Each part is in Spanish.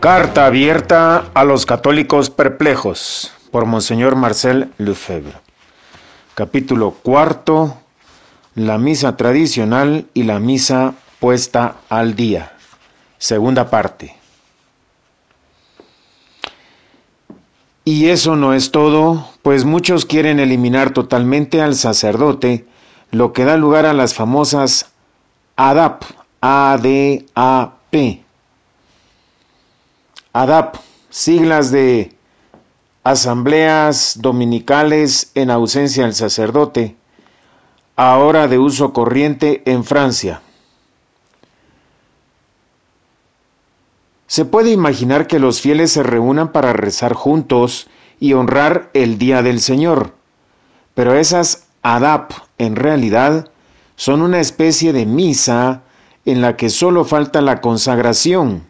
Carta abierta a los católicos perplejos por Monseñor Marcel Lefebvre. Capítulo cuarto. La misa tradicional y la misa puesta al día. Segunda parte. Y eso no es todo, pues muchos quieren eliminar totalmente al sacerdote, lo que da lugar a las famosas ADAP, ADAP. ADAP, siglas de Asambleas Dominicales en ausencia del sacerdote, ahora de uso corriente en Francia. Se puede imaginar que los fieles se reúnan para rezar juntos y honrar el día del Señor, pero esas ADAP en realidad son una especie de misa en la que solo falta la consagración,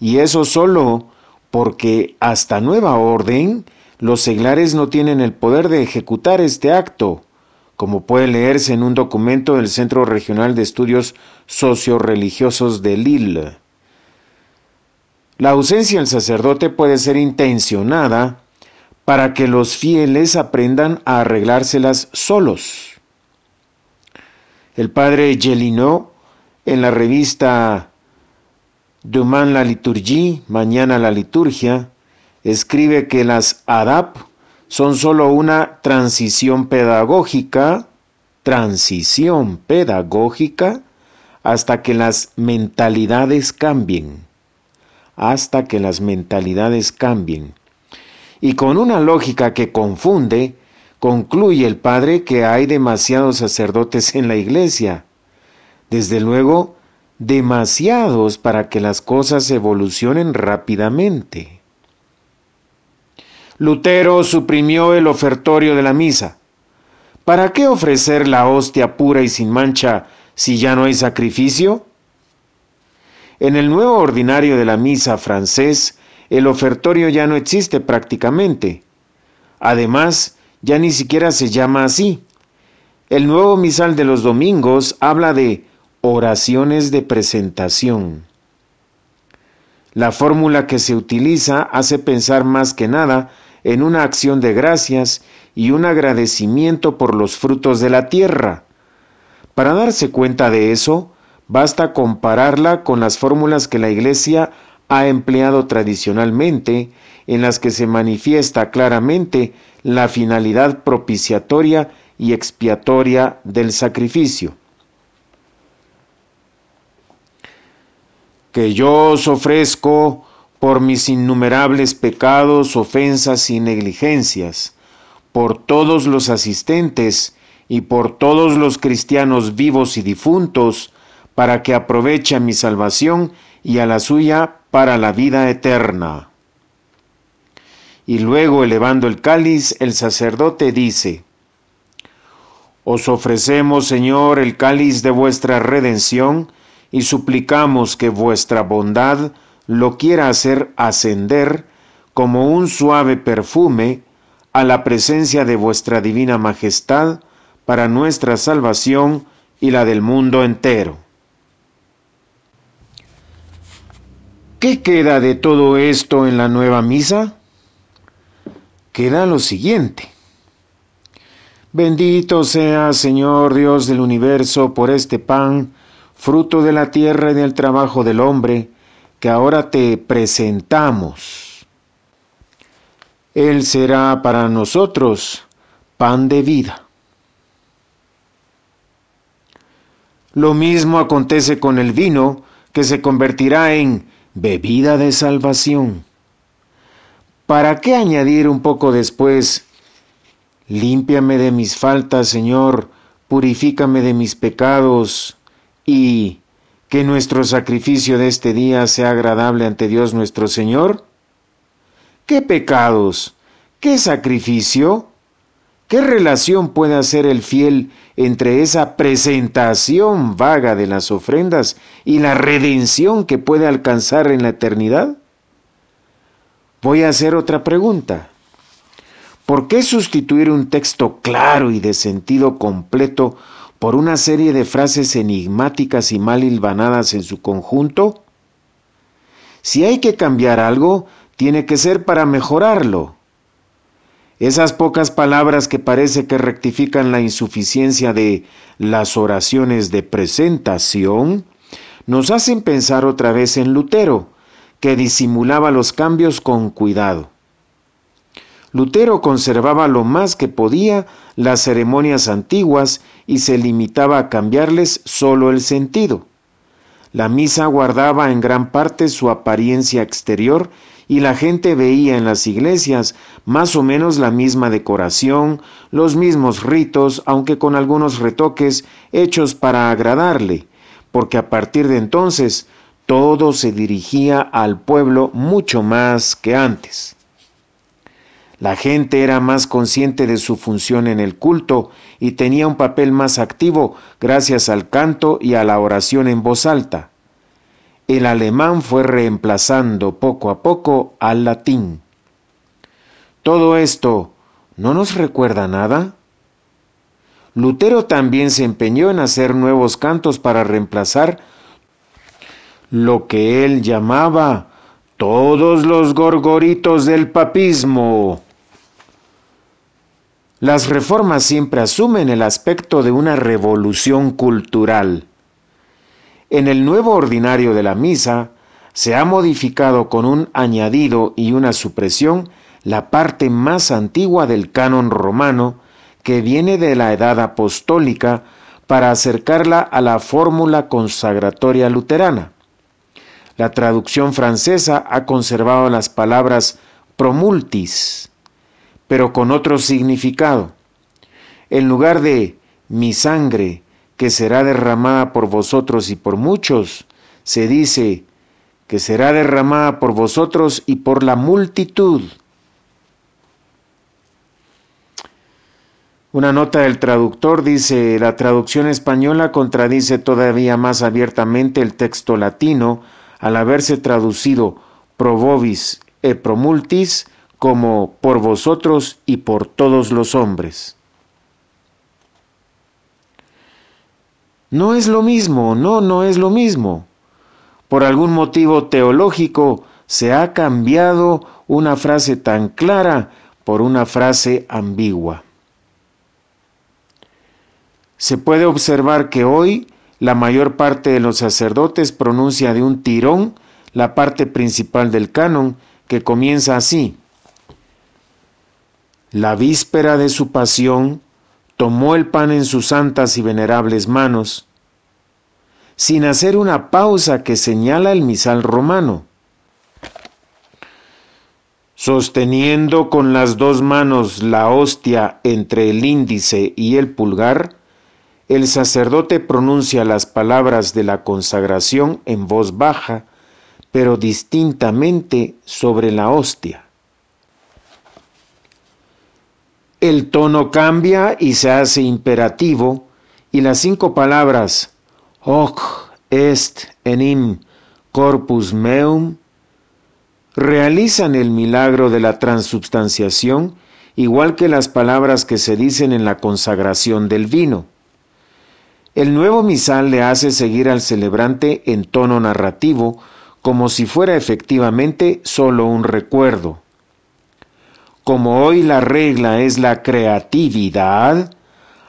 y eso solo porque hasta nueva orden los seglares no tienen el poder de ejecutar este acto, como puede leerse en un documento del Centro Regional de Estudios Socioreligiosos de Lille. La ausencia del sacerdote puede ser intencionada para que los fieles aprendan a arreglárselas solos. El padre Gelinot, en la revista Duman la Liturgie, Mañana la Liturgia, escribe que las ADAP son sólo una transición pedagógica, transición pedagógica, hasta que las mentalidades cambien hasta que las mentalidades cambien. Y con una lógica que confunde, concluye el padre que hay demasiados sacerdotes en la iglesia. Desde luego, demasiados para que las cosas evolucionen rápidamente. Lutero suprimió el ofertorio de la misa. ¿Para qué ofrecer la hostia pura y sin mancha si ya no hay sacrificio? En el nuevo ordinario de la misa francés, el ofertorio ya no existe prácticamente. Además, ya ni siquiera se llama así. El nuevo misal de los domingos habla de oraciones de presentación. La fórmula que se utiliza hace pensar más que nada en una acción de gracias y un agradecimiento por los frutos de la tierra. Para darse cuenta de eso, Basta compararla con las fórmulas que la Iglesia ha empleado tradicionalmente, en las que se manifiesta claramente la finalidad propiciatoria y expiatoria del sacrificio. Que yo os ofrezco por mis innumerables pecados, ofensas y negligencias, por todos los asistentes y por todos los cristianos vivos y difuntos, para que aproveche a mi salvación y a la suya para la vida eterna. Y luego, elevando el cáliz, el sacerdote dice, Os ofrecemos, Señor, el cáliz de vuestra redención, y suplicamos que vuestra bondad lo quiera hacer ascender como un suave perfume a la presencia de vuestra divina majestad para nuestra salvación y la del mundo entero. ¿Qué queda de todo esto en la nueva misa? Queda lo siguiente. Bendito sea, Señor Dios del universo, por este pan, fruto de la tierra y del trabajo del hombre, que ahora te presentamos. Él será para nosotros pan de vida. Lo mismo acontece con el vino, que se convertirá en bebida de salvación. ¿Para qué añadir un poco después, límpiame de mis faltas, Señor, purifícame de mis pecados y que nuestro sacrificio de este día sea agradable ante Dios nuestro Señor? ¿Qué pecados? ¿Qué sacrificio? ¿Qué relación puede hacer el fiel entre esa presentación vaga de las ofrendas y la redención que puede alcanzar en la eternidad? Voy a hacer otra pregunta. ¿Por qué sustituir un texto claro y de sentido completo por una serie de frases enigmáticas y mal hilvanadas en su conjunto? Si hay que cambiar algo, tiene que ser para mejorarlo. Esas pocas palabras que parece que rectifican la insuficiencia de las oraciones de presentación nos hacen pensar otra vez en Lutero, que disimulaba los cambios con cuidado. Lutero conservaba lo más que podía las ceremonias antiguas y se limitaba a cambiarles solo el sentido. La misa guardaba en gran parte su apariencia exterior y la gente veía en las iglesias más o menos la misma decoración, los mismos ritos, aunque con algunos retoques hechos para agradarle, porque a partir de entonces todo se dirigía al pueblo mucho más que antes. La gente era más consciente de su función en el culto y tenía un papel más activo gracias al canto y a la oración en voz alta el alemán fue reemplazando poco a poco al latín. Todo esto ¿no nos recuerda nada? Lutero también se empeñó en hacer nuevos cantos para reemplazar lo que él llamaba todos los gorgoritos del papismo. Las reformas siempre asumen el aspecto de una revolución cultural. En el nuevo ordinario de la misa se ha modificado con un añadido y una supresión la parte más antigua del canon romano que viene de la edad apostólica para acercarla a la fórmula consagratoria luterana. La traducción francesa ha conservado las palabras promultis, pero con otro significado. En lugar de mi sangre, que será derramada por vosotros y por muchos, se dice que será derramada por vosotros y por la multitud. Una nota del traductor dice, la traducción española contradice todavía más abiertamente el texto latino al haberse traducido pro vobis e promultis como por vosotros y por todos los hombres. No es lo mismo, no, no es lo mismo. Por algún motivo teológico se ha cambiado una frase tan clara por una frase ambigua. Se puede observar que hoy la mayor parte de los sacerdotes pronuncia de un tirón la parte principal del canon que comienza así. La víspera de su pasión tomó el pan en sus santas y venerables manos, sin hacer una pausa que señala el misal romano, sosteniendo con las dos manos la hostia entre el índice y el pulgar, el sacerdote pronuncia las palabras de la consagración en voz baja, pero distintamente sobre la hostia. El tono cambia y se hace imperativo y las cinco palabras hoc est enim corpus meum realizan el milagro de la transubstanciación igual que las palabras que se dicen en la consagración del vino. El nuevo misal le hace seguir al celebrante en tono narrativo, como si fuera efectivamente solo un recuerdo como hoy la regla es la creatividad,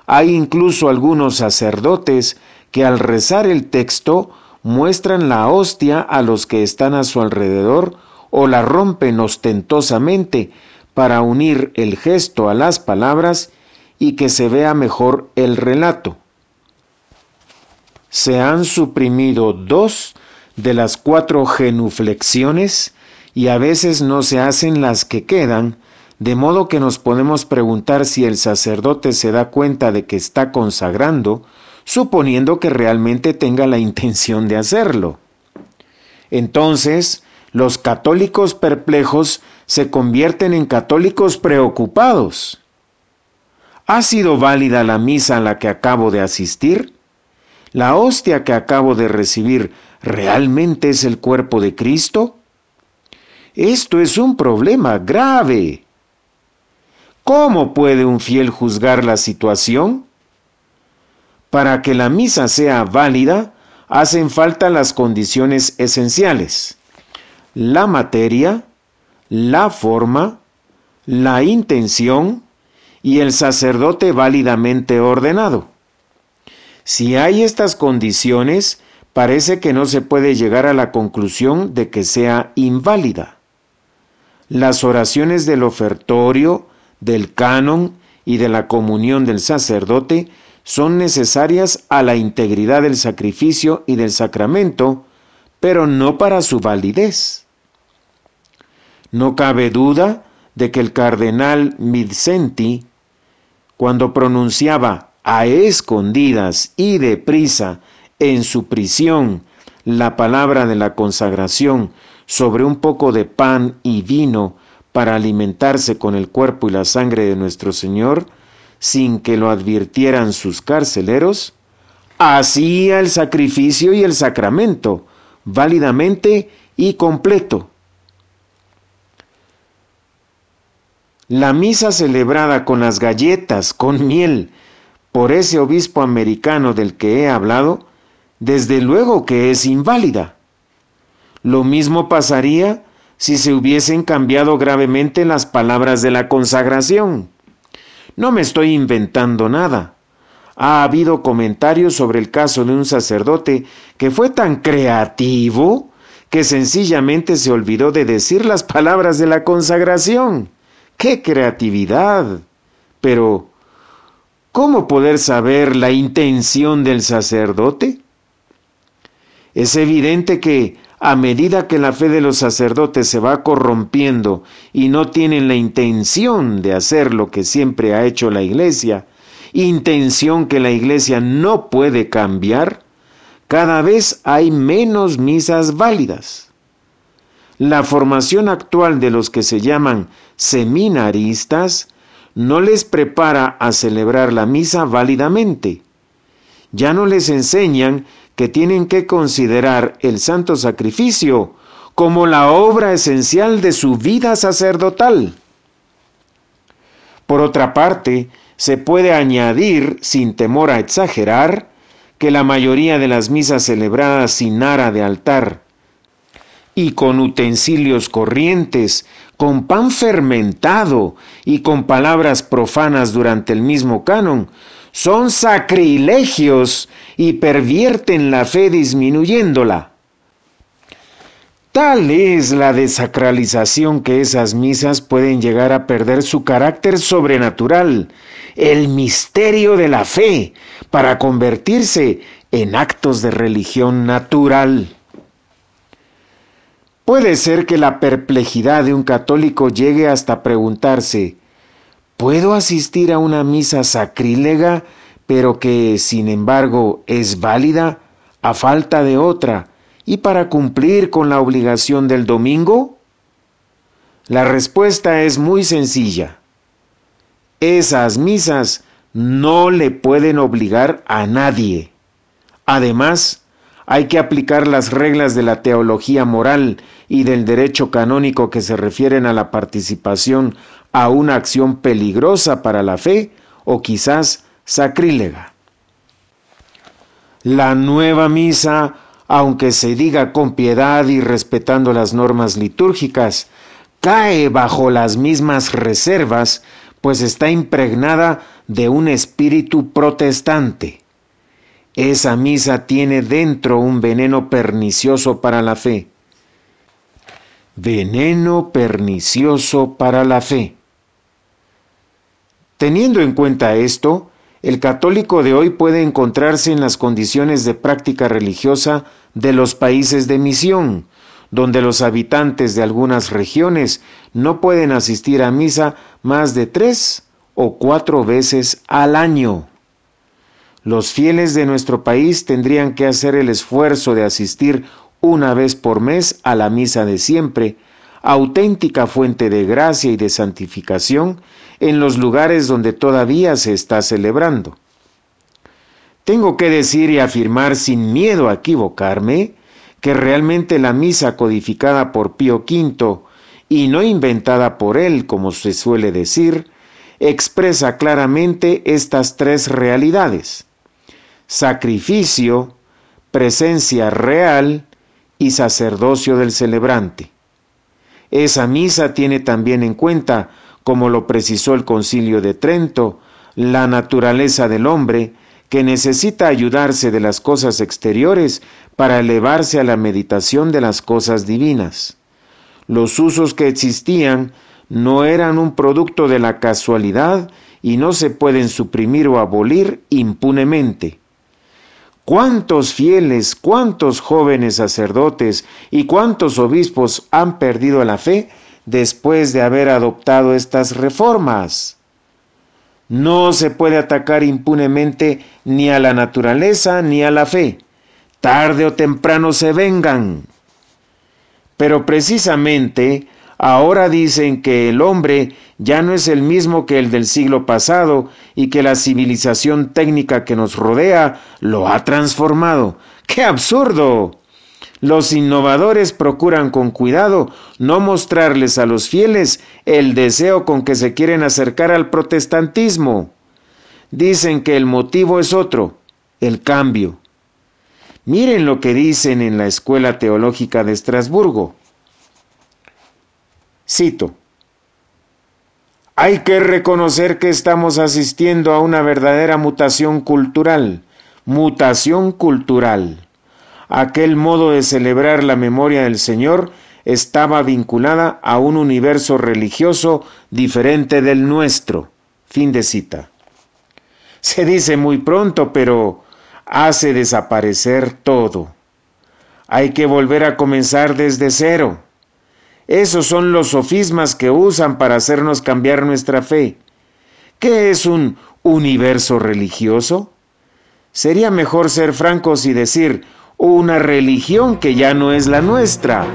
hay incluso algunos sacerdotes que al rezar el texto muestran la hostia a los que están a su alrededor o la rompen ostentosamente para unir el gesto a las palabras y que se vea mejor el relato. Se han suprimido dos de las cuatro genuflexiones y a veces no se hacen las que quedan de modo que nos podemos preguntar si el sacerdote se da cuenta de que está consagrando, suponiendo que realmente tenga la intención de hacerlo. Entonces, los católicos perplejos se convierten en católicos preocupados. ¿Ha sido válida la misa a la que acabo de asistir? ¿La hostia que acabo de recibir realmente es el cuerpo de Cristo? Esto es un problema grave ¿Cómo puede un fiel juzgar la situación? Para que la misa sea válida, hacen falta las condiciones esenciales. La materia, la forma, la intención y el sacerdote válidamente ordenado. Si hay estas condiciones, parece que no se puede llegar a la conclusión de que sea inválida. Las oraciones del ofertorio, del canon y de la comunión del sacerdote son necesarias a la integridad del sacrificio y del sacramento, pero no para su validez. No cabe duda de que el cardenal Midcenti, cuando pronunciaba a escondidas y deprisa en su prisión la palabra de la consagración sobre un poco de pan y vino para alimentarse con el cuerpo y la sangre de nuestro Señor, sin que lo advirtieran sus carceleros, hacía el sacrificio y el sacramento, válidamente y completo. La misa celebrada con las galletas, con miel, por ese obispo americano del que he hablado, desde luego que es inválida. Lo mismo pasaría si se hubiesen cambiado gravemente las palabras de la consagración. No me estoy inventando nada. Ha habido comentarios sobre el caso de un sacerdote que fue tan creativo que sencillamente se olvidó de decir las palabras de la consagración. ¡Qué creatividad! Pero, ¿cómo poder saber la intención del sacerdote? Es evidente que a medida que la fe de los sacerdotes se va corrompiendo y no tienen la intención de hacer lo que siempre ha hecho la Iglesia, intención que la Iglesia no puede cambiar, cada vez hay menos misas válidas. La formación actual de los que se llaman seminaristas no les prepara a celebrar la misa válidamente. Ya no les enseñan que tienen que considerar el santo sacrificio como la obra esencial de su vida sacerdotal. Por otra parte, se puede añadir, sin temor a exagerar, que la mayoría de las misas celebradas sin ara de altar y con utensilios corrientes, con pan fermentado y con palabras profanas durante el mismo canon, son sacrilegios y pervierten la fe disminuyéndola. Tal es la desacralización que esas misas pueden llegar a perder su carácter sobrenatural, el misterio de la fe, para convertirse en actos de religión natural. Puede ser que la perplejidad de un católico llegue hasta preguntarse, ¿puedo asistir a una misa sacrílega pero que sin embargo es válida a falta de otra y para cumplir con la obligación del domingo? La respuesta es muy sencilla. Esas misas no le pueden obligar a nadie. Además, hay que aplicar las reglas de la teología moral y del derecho canónico que se refieren a la participación a una acción peligrosa para la fe o quizás sacrílega. La nueva misa, aunque se diga con piedad y respetando las normas litúrgicas, cae bajo las mismas reservas, pues está impregnada de un espíritu protestante. Esa misa tiene dentro un veneno pernicioso para la fe. Veneno pernicioso para la fe. Teniendo en cuenta esto, el católico de hoy puede encontrarse en las condiciones de práctica religiosa de los países de misión, donde los habitantes de algunas regiones no pueden asistir a misa más de tres o cuatro veces al año. Los fieles de nuestro país tendrían que hacer el esfuerzo de asistir una vez por mes a la misa de siempre, auténtica fuente de gracia y de santificación en los lugares donde todavía se está celebrando. Tengo que decir y afirmar sin miedo a equivocarme que realmente la misa codificada por Pío V y no inventada por él, como se suele decir, expresa claramente estas tres realidades. Sacrificio, presencia real y sacerdocio del celebrante. Esa misa tiene también en cuenta, como lo precisó el concilio de Trento, la naturaleza del hombre, que necesita ayudarse de las cosas exteriores para elevarse a la meditación de las cosas divinas. Los usos que existían no eran un producto de la casualidad y no se pueden suprimir o abolir impunemente. ¿Cuántos fieles, cuántos jóvenes sacerdotes y cuántos obispos han perdido la fe después de haber adoptado estas reformas? No se puede atacar impunemente ni a la naturaleza ni a la fe. Tarde o temprano se vengan. Pero precisamente Ahora dicen que el hombre ya no es el mismo que el del siglo pasado y que la civilización técnica que nos rodea lo ha transformado. ¡Qué absurdo! Los innovadores procuran con cuidado no mostrarles a los fieles el deseo con que se quieren acercar al protestantismo. Dicen que el motivo es otro, el cambio. Miren lo que dicen en la Escuela Teológica de Estrasburgo. Cito, hay que reconocer que estamos asistiendo a una verdadera mutación cultural, mutación cultural. Aquel modo de celebrar la memoria del Señor estaba vinculada a un universo religioso diferente del nuestro. Fin de cita. Se dice muy pronto, pero hace desaparecer todo. Hay que volver a comenzar desde cero. Esos son los sofismas que usan para hacernos cambiar nuestra fe. ¿Qué es un universo religioso? Sería mejor ser francos y decir una religión que ya no es la nuestra.